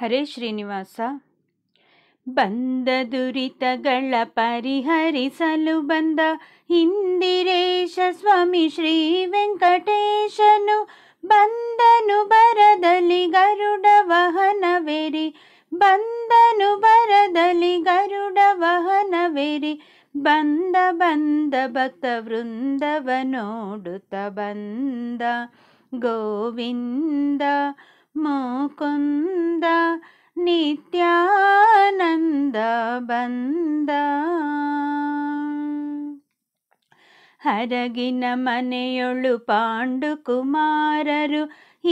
ಹರೇ ಶ್ರೀನಿವಾಸ ಬಂದ ದುರಿತಗಳ ಪರಿಹರಿಸಲು ಬಂದ ಇಂದಿರೇಶ ಸ್ವಾಮಿ ಶ್ರೀ ವೆಂಕಟೇಶನು ಬಂದನು ಬರದಲ್ಲಿ ಗರುಡ ವಹನವೇರಿ ಬಂದನು ಬರದಲ್ಲಿ ಗರುಡ ವಹನವೇರಿ ಬಂದ ಬಂದ ಭಕ್ತ ವೃಂದವ ನೋಡುತ್ತ ಬಂದ ಗೋವಿಂದ ಮುಕುಂದ ನಿತ್ಯಾನಂದ ಬಂದ ಹರಗಿನ ಮನೆಯೊಳು ಪಾಂಡು ಕುಮಾರರು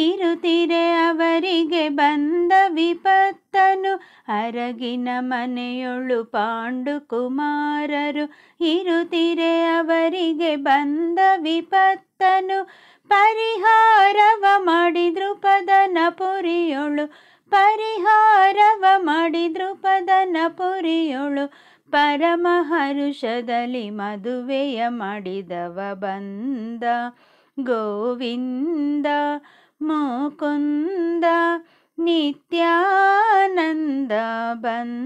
ಇರುತ್ತಿರೆ ಅವರಿಗೆ ಬಂದ ವಿಪತ್ತನು ಅರಗಿನ ಮನೆಯೊಳು ಪಾಂಡು ಕುಮಾರರು ಇರುತ್ತಿರೆ ಅವರಿಗೆ ಬಂದ ವಿಪತ್ತನು ಪರಿಹಾರ ಪುರಿಯೋಳು ಪರಿಹಾರವ ಮಾಡಿ ಪುರಿಯುಳು ಪರಮಹರುಷದಲಿ ಪರಮಹರುಷದಲ್ಲಿ ಮದುವೆಯ ಮಾಡಿದವ ಬಂದ ಗೋವಿಂದ ಮುಕುಂದ ನಿತ್ಯಾನಂದ ಬಂದ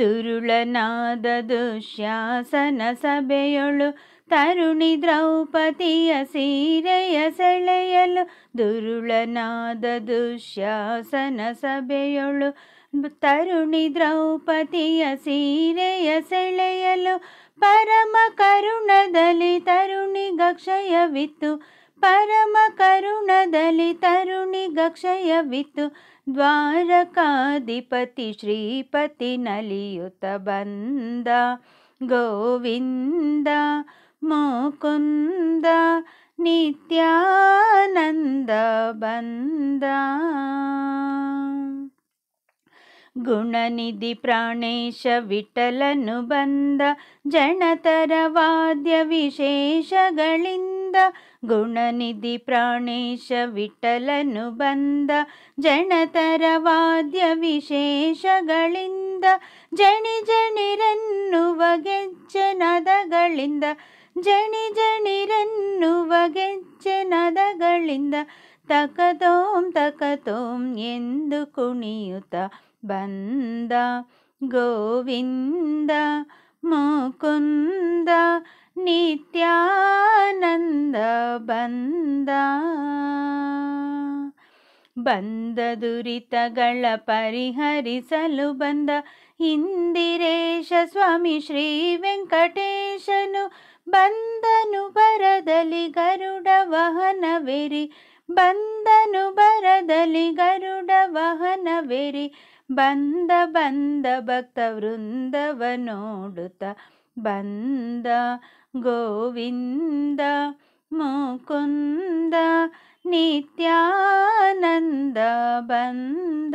ದುರುಳನಾದ ದುಶ್ಯಾಸನ ಸಭೆಯೊಳು ತರುಣಿ ದ್ರೌಪದಿಯ ಸೀರೆಯ ಸೆಳೆಯಲು ದುರುಳನಾದ ದುಶ್ಯಾಸನ ಸಭೆಯೊಳು ತರುಣಿ ದ್ರೌಪದಿಯ ಸೀರೆಯ ಸೆಳೆಯಲು ಪರಮ ಕರುಣದಲ್ಲಿ ತರುಣಿ ಗಕ್ಷಯವಿತ್ತು परमकरुणदलि तरुणि वित्तु द्वारकाधिपति श्रीपति नलियुत बन्द बन्दा। मुकुन्द बन्द विटलनु बन्दा जनतर वाद्य विशेष ಬಂದ ಗುಣನಿಧಿ ಪ್ರಾಣೇಶ ವಿಠಲನು ಬಂದ ಜನತರ ವಾದ್ಯ ವಿಶೇಷಗಳಿಂದ ಜಣಿ ಜಣಿರನ್ನುವ ಗೆಜ್ಜೆನದಗಳಿಂದ ಜಣಿ ಜಣಿರನ್ನುವ ಗೆಜ್ಜೆನದಗಳಿಂದ ತಕತೋಂ ತಕತೋಂ ಎಂದು ಕುಣಿಯುತ್ತ ಬಂದ ಗೋವಿಂದ ಮುಕುಂದ ನಿತ್ಯಾನಂದ ಬಂದ ಬಂದ ದುರಿತಗಳ ಪರಿಹರಿಸಲು ಬಂದ ಇಂದಿರೇಶ ಸ್ವಾಮಿ ಶ್ರೀ ವೆಂಕಟೇಶನು ಬಂದನು ಬರದಲ್ಲಿ ಗರುಡ ವಹನವೆರಿ ಬಂದನು ಬರದಲ್ಲಿ ಗರುಡ ವಹನವೆರಿ ಬಂದ ಬಂದ ಭಕ್ತ ವೃಂದವ ನೋಡುತ್ತ बन्द गोविन्द मुकुन्द नित्यानन्द बन्द